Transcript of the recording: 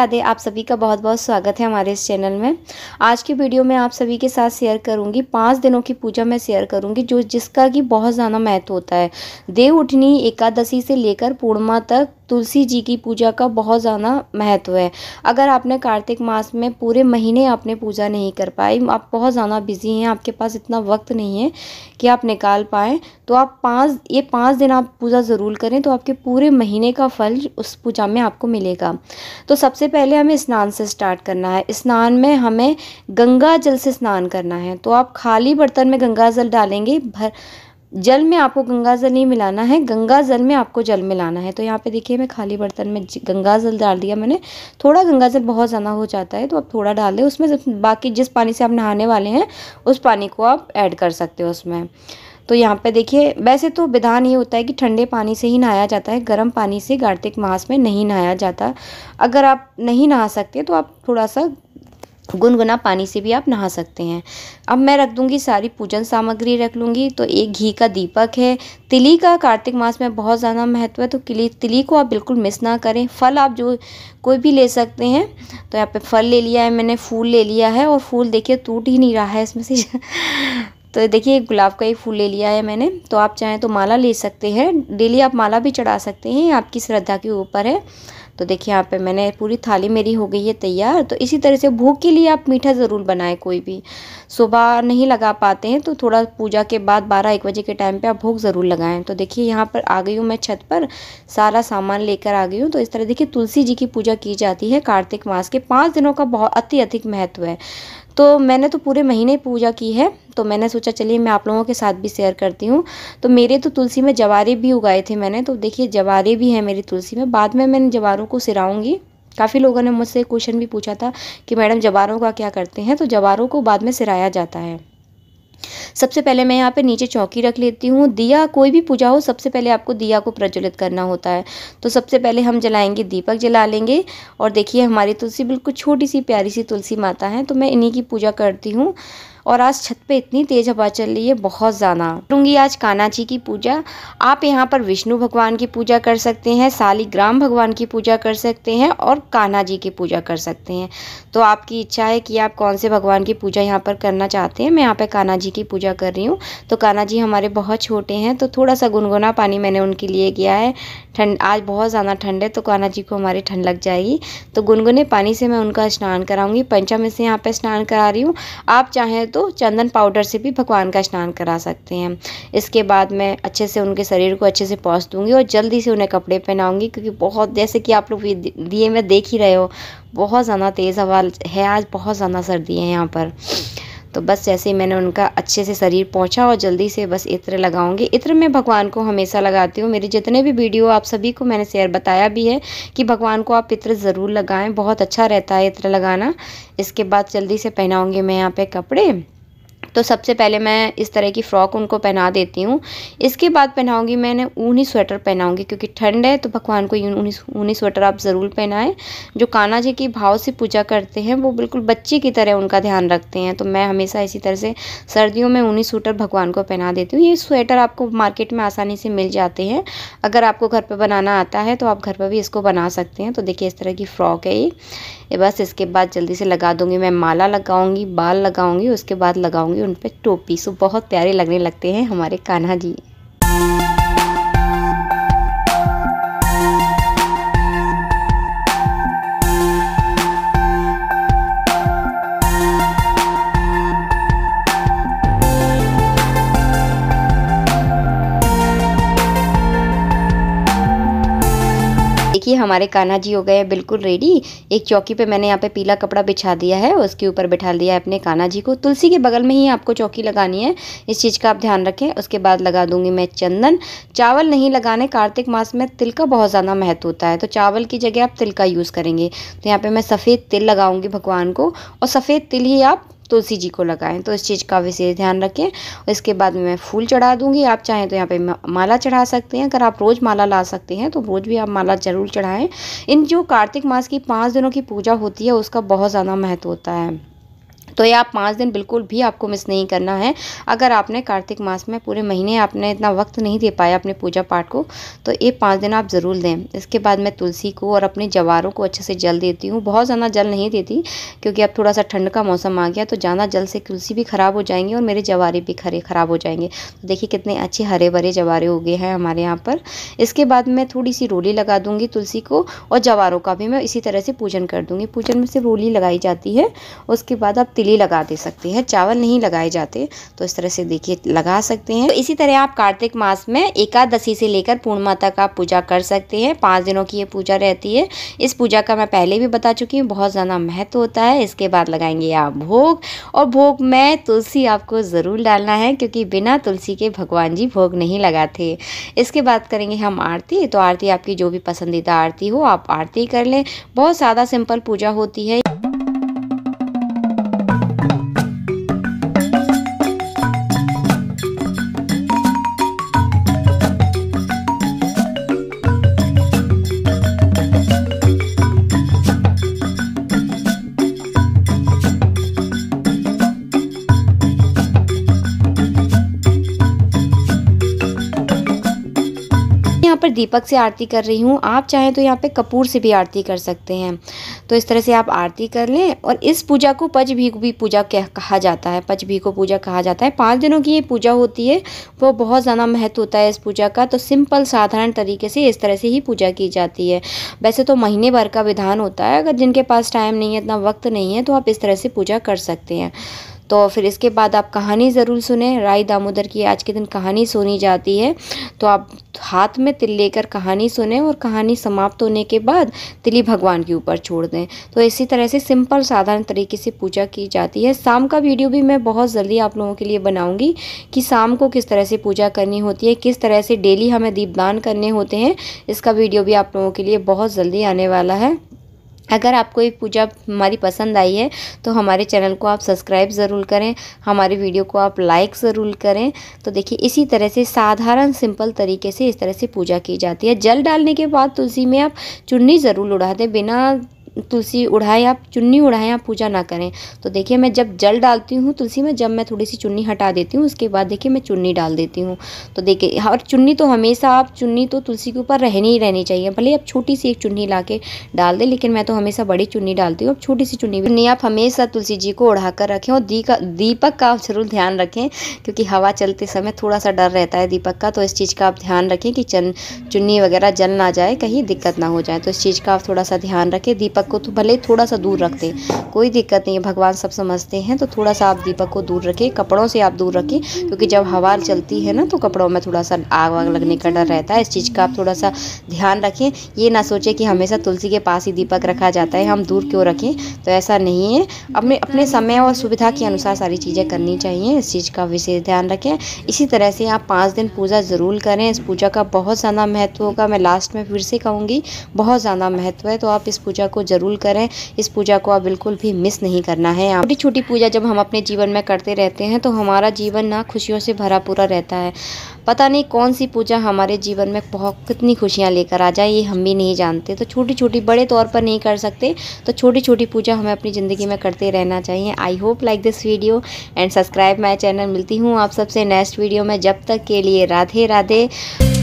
राधे आप सभी का बहुत बहुत स्वागत है हमारे इस चैनल में आज की वीडियो में आप सभी के साथ शेयर करूंगी पाँच दिनों की पूजा मैं शेयर करूंगी जो जिसका कि बहुत ज़्यादा महत्व होता है देव उठनी एकादशी से लेकर पूर्णिमा तक तुलसी जी की पूजा का बहुत ज़्यादा महत्व है अगर आपने कार्तिक मास में पूरे महीने आपने पूजा नहीं कर पाई आप बहुत ज़्यादा बिज़ी हैं आपके पास इतना वक्त नहीं है कि आप निकाल पाएँ तो आप पाँच ये पाँच दिन आप पूजा ज़रूर करें तो आपके पूरे महीने का फल उस पूजा में आपको मिलेगा तो सबसे पहले हमें स्नान से स्टार्ट करना है स्नान में हमें गंगा जल से स्नान करना है तो आप खाली बर्तन में गंगा जल डालेंगे भर जल में आपको गंगा जल नहीं मिलाना है गंगा जल में आपको जल मिलाना है तो यहाँ पे देखिए मैं खाली बर्तन में गंगा जल डाल दिया मैंने थोड़ा गंगा जल बहुत ज़्यादा हो जाता है तो आप थोड़ा डाल दें उसमें बाकी जिस पानी से आप नहाने वाले हैं उस पानी को आप ऐड कर सकते हो उसमें तो यहाँ पे देखिए वैसे तो विधान ये होता है कि ठंडे पानी से ही नहाया जाता है गर्म पानी से कार्तिक मास में नहीं नहाया जाता अगर आप नहीं नहा सकते तो आप थोड़ा सा गुनगुना पानी से भी आप नहा सकते हैं अब मैं रख दूँगी सारी पूजन सामग्री रख लूँगी तो एक घी का दीपक है तिली का कार्तिक मास में बहुत ज़्यादा महत्व है तो तिली तिली को आप बिल्कुल मिस ना करें फल आप जो कोई भी ले सकते हैं तो यहाँ पे फल ले लिया है मैंने फूल ले लिया है और फूल देखिए टूट ही नहीं रहा है इसमें से तो देखिए गुलाब का ही फूल ले लिया है मैंने तो आप चाहें तो माला ले सकते हैं डेली आप माला भी चढ़ा सकते हैं आपकी श्रद्धा के ऊपर है तो देखिए यहाँ पे मैंने पूरी थाली मेरी हो गई है तैयार तो इसी तरह से भूख के लिए आप मीठा ज़रूर बनाएं कोई भी सुबह नहीं लगा पाते हैं तो थोड़ा पूजा के बाद बारह एक बजे के टाइम पे आप भूख ज़रूर लगाएं तो देखिए यहाँ पर आ गई हूँ मैं छत पर सारा सामान लेकर आ गई हूँ तो इस तरह देखिए तुलसी जी की पूजा की जाती है कार्तिक मास के पाँच दिनों का बहुत अति अधिक महत्व है तो मैंने तो पूरे महीने पूजा की है तो मैंने सोचा चलिए मैं आप लोगों के साथ भी शेयर करती हूँ तो मेरे तो तुलसी में जवारे भी उगाए थे मैंने तो देखिए जवारे भी हैं मेरी तुलसी में बाद में मैं जवारों को सिराऊँगी काफ़ी लोगों ने मुझसे क्वेश्चन भी पूछा था कि मैडम जवारों का क्या करते हैं तो जवारों को बाद में सिराया जाता है सबसे पहले मैं यहाँ पे नीचे चौकी रख लेती हूँ दिया कोई भी पूजा हो सबसे पहले आपको दिया को प्रज्वलित करना होता है तो सबसे पहले हम जलाएंगे दीपक जला लेंगे और देखिए हमारी तुलसी बिल्कुल छोटी सी प्यारी सी तुलसी माता है तो मैं इन्हीं की पूजा करती हूँ और आज छत पे इतनी तेज़ हवा चल रही है बहुत ज़्यादा करूंगी आज कानाची की पूजा आप यहाँ पर विष्णु भगवान की पूजा कर सकते हैं शालीग्राम भगवान की पूजा कर सकते हैं और कान्हा जी की पूजा कर सकते हैं तो आपकी इच्छा है कि आप कौन से भगवान की पूजा यहाँ पर करना चाहते हैं मैं यहाँ पर कान्हा जी की पूजा कर रही हूँ तो कान्हा जी हमारे बहुत छोटे हैं तो थोड़ा सा गुनगुना पानी मैंने उनके लिए किया है ठंड आज बहुत ज़्यादा ठंड है तो कान्हा जी को हमारी ठंड लग जाएगी तो गुनगुने पानी से मैं उनका स्नान कराऊंगी पंचम से यहाँ पर स्नान करा रही हूँ आप चाहें तो चंदन पाउडर से भी भगवान का स्नान करा सकते हैं इसके बाद मैं अच्छे से उनके शरीर को अच्छे से पहुँच दूँगी और जल्दी से उन्हें कपड़े पहनाऊँगी क्योंकि बहुत जैसे कि आप लोग दिए में देख ही रहे हो बहुत ज़्यादा तेज़ हवा है आज बहुत ज़्यादा सर्दी है यहाँ पर तो बस जैसे ही मैंने उनका अच्छे से शरीर पहुंचा और जल्दी से बस इत्र लगाऊंगी इत्र मैं भगवान को हमेशा लगाती हूँ मेरे जितने भी वीडियो आप सभी को मैंने शेयर बताया भी है कि भगवान को आप इत्र ज़रूर लगाएं बहुत अच्छा रहता है इत्र लगाना इसके बाद जल्दी से पहनाऊँगी मैं यहाँ पर कपड़े तो सबसे पहले मैं इस तरह की फ़्रॉक उनको पहना देती हूँ इसके बाद पहनाऊँगी मैंने ऊनी स्वेटर पहनाऊँगी क्योंकि ठंड है तो भगवान को ऊनी ऊनी स्वेटर आप ज़रूर पहनाएं जो कान्हा जी की भाव से पूजा करते हैं वो बिल्कुल बच्चे की तरह उनका ध्यान रखते हैं तो मैं हमेशा इसी तरह से सर्दियों में ऊनी स्वेटर भगवान को पहना देती हूँ ये स्वेटर आपको मार्केट में आसानी से मिल जाते हैं अगर आपको घर पर बनाना आता है तो आप घर पर भी इसको बना सकते हैं तो देखिए इस तरह की फ़्रॉक है ये बस इसके बाद जल्दी से लगा दूँगी मैं माला लगाऊँगी बाल लगाऊँगी उसके बाद लगाऊँगी उन पर टोपी सो बहुत प्यारे लगने लगते हैं हमारे कान्हा जी। हमारे कान्हा जी हो गए बिल्कुल रेडी एक चौकी पे मैंने यहाँ पे पीला कपड़ा बिछा दिया है उसके ऊपर बिठा दिया है अपने कान्हा जी को तुलसी के बगल में ही आपको चौकी लगानी है इस चीज़ का आप ध्यान रखें उसके बाद लगा दूंगी मैं चंदन चावल नहीं लगाने कार्तिक मास में तिल का बहुत ज़्यादा महत्व होता है तो चावल की जगह आप तिल का यूज़ करेंगे तो यहाँ पर मैं सफ़ेद तिल लगाऊँगी भगवान को और सफ़ेद तिल ही आप तुलसी जी को लगाएं तो इस चीज़ का विशेष ध्यान रखें इसके बाद मैं फूल चढ़ा दूंगी आप चाहें तो यहाँ पे माला चढ़ा सकते हैं अगर आप रोज़ माला ला सकते हैं तो रोज़ भी आप माला ज़रूर चढ़ाएँ इन जो कार्तिक मास की पाँच दिनों की पूजा होती है उसका बहुत ज़्यादा महत्व होता है तो ये आप पाँच दिन बिल्कुल भी आपको मिस नहीं करना है अगर आपने कार्तिक मास में पूरे महीने आपने इतना वक्त नहीं दे पाया अपने पूजा पाठ को तो ये पाँच दिन आप ज़रूर दें इसके बाद मैं तुलसी को और अपने जवारों को अच्छे से जल देती हूँ बहुत ज़्यादा जल नहीं देती क्योंकि अब थोड़ा सा ठंड का मौसम आ गया तो ज़्यादा जल से तुलसी भी ख़राब हो जाएंगी और मेरे जवारे भी खरे ख़राब हो जाएंगे तो देखिए कितने अच्छे हरे भरे जवारे हो गए हैं हमारे यहाँ पर इसके बाद मैं थोड़ी सी रोली लगा दूँगी तुलसी को और जवारों का भी मैं इसी तरह से पूजन कर दूँगी पूजन में से रोली लगाई जाती है उसके बाद आप तिली लगा दे सकते हैं चावल नहीं लगाए जाते तो इस तरह से देखिए लगा सकते हैं तो इसी तरह आप कार्तिक मास में एकादशी से लेकर पूर्णिमा तक आप पूजा कर सकते हैं पाँच दिनों की ये पूजा रहती है इस पूजा का मैं पहले भी बता चुकी हूँ बहुत ज़्यादा महत्व होता है इसके बाद लगाएंगे आप भोग और भोग में तुलसी आपको ज़रूर डालना है क्योंकि बिना तुलसी के भगवान जी भोग नहीं लगाते इसके बाद करेंगे हम आरती तो आरती आपकी जो भी पसंदीदा आरती हो आप आरती कर लें बहुत सादा सिंपल पूजा होती है यहाँ पर दीपक से आरती कर रही हूँ आप चाहें तो यहाँ पे कपूर से भी आरती कर सकते हैं तो इस तरह से आप आरती कर लें और इस पूजा को पच भी पूजा कहा जाता है पच को पूजा कहा जाता है पाँच दिनों की ये पूजा होती है वो बहुत ज़्यादा महत्व होता है इस पूजा का तो सिंपल साधारण तरीके से इस तरह से ही पूजा की जाती है वैसे तो महीने भर का विधान होता है अगर जिनके पास टाइम नहीं है इतना वक्त नहीं है तो आप इस तरह से पूजा कर सकते हैं तो फिर इसके बाद आप कहानी ज़रूर सुने राय दामोदर की आज के दिन कहानी सुनी जाती है तो आप हाथ में तिल लेकर कहानी सुने और कहानी समाप्त होने के बाद तिली भगवान के ऊपर छोड़ दें तो इसी तरह से सिंपल साधारण तरीके से पूजा की जाती है शाम का वीडियो भी मैं बहुत जल्दी आप लोगों के लिए बनाऊंगी कि शाम को किस तरह से पूजा करनी होती है किस तरह से डेली हमें दीपदान करने होते हैं इसका वीडियो भी आप लोगों के लिए बहुत जल्दी आने वाला है अगर आपको ये पूजा हमारी पसंद आई है तो हमारे चैनल को आप सब्सक्राइब ज़रूर करें हमारे वीडियो को आप लाइक ज़रूर करें तो देखिए इसी तरह से साधारण सिंपल तरीके से इस तरह से पूजा की जाती है जल डालने के बाद तुलसी में आप चुन्नी ज़रूर उड़ा दें बिना तुलसी उड़ाएं आप चुन्नी उड़ाएँ आप पूजा ना करें तो देखिए मैं जब जल डालती हूँ तुलसी में जब मैं थोड़ी सी चुन्नी हटा देती हूँ उसके बाद देखिए मैं चुन्नी डाल देती हूँ तो देखिए हाँ, और चुन्नी तो हमेशा आप चुन्नी तो तुलसी के ऊपर रहनी ही रहनी चाहिए भले आप छोटी सी एक चुन्नी ला के डाल दें लेकिन मैं तो हमेशा बड़ी चुन्नी डालती हूँ अब छोटी सी चुन्नी चुन्नी आप हमेशा तुलसी जी को उड़ा कर रखें और दी का दीपक का आप जरूर ध्यान रखें क्योंकि हवा चलते समय थोड़ा सा डर रहता है दीपक का तो इस चीज़ का आप ध्यान रखें कि चन चुन्नी वगैरह जल ना जाए कहीं दिक्कत ना हो जाए तो इस चीज़ का आप थोड़ा सा ध्यान रखें दीपक को तो भले थोड़ा सा दूर रख दें कोई दिक्कत नहीं है भगवान सब समझते हैं तो थोड़ा सा आप दीपक को दूर रखें कपड़ों से आप दूर रखें क्योंकि जब हवा चलती है ना तो कपड़ों में थोड़ा सा आग वाग लगने का डर रहता है इस चीज़ का आप थोड़ा सा ध्यान रखें ये ना सोचें कि हमेशा तुलसी के पास ही दीपक रखा जाता है हम दूर क्यों रखें तो ऐसा नहीं है अपने अपने समय और सुविधा के अनुसार सारी चीज़ें करनी चाहिए इस चीज़ का विशेष ध्यान रखें इसी तरह से आप पाँच दिन पूजा ज़रूर करें इस पूजा का बहुत ज़्यादा महत्व होगा मैं लास्ट में फिर से कहूँगी बहुत ज़्यादा महत्व है तो आप इस पूजा को ज़रूर करें इस पूजा को आप बिल्कुल भी मिस नहीं करना है छोटी छोटी पूजा जब हम अपने जीवन में करते रहते हैं तो हमारा जीवन ना खुशियों से भरा पूरा रहता है पता नहीं कौन सी पूजा हमारे जीवन में बहुत कितनी खुशियाँ लेकर आ जाए ये हम भी नहीं जानते तो छोटी छोटी बड़े तौर पर नहीं कर सकते तो छोटी छोटी पूजा हमें अपनी ज़िंदगी में करते रहना चाहिए I hope like this video and subscribe my channel मिलती हूँ आप सबसे नेक्स्ट वीडियो में जब तक के लिए राधे राधे